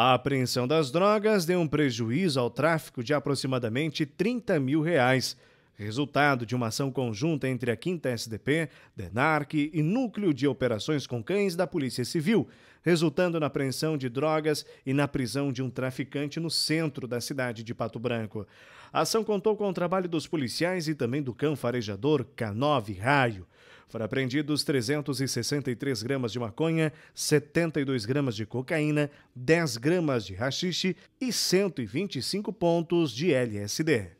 A apreensão das drogas deu um prejuízo ao tráfico de aproximadamente 30 mil reais resultado de uma ação conjunta entre a Quinta SDP, DENARC e Núcleo de Operações com Cães da Polícia Civil, resultando na apreensão de drogas e na prisão de um traficante no centro da cidade de Pato Branco. A ação contou com o trabalho dos policiais e também do cão farejador K9 Raio. Foram apreendidos 363 gramas de maconha, 72 gramas de cocaína, 10 gramas de rachixe e 125 pontos de LSD.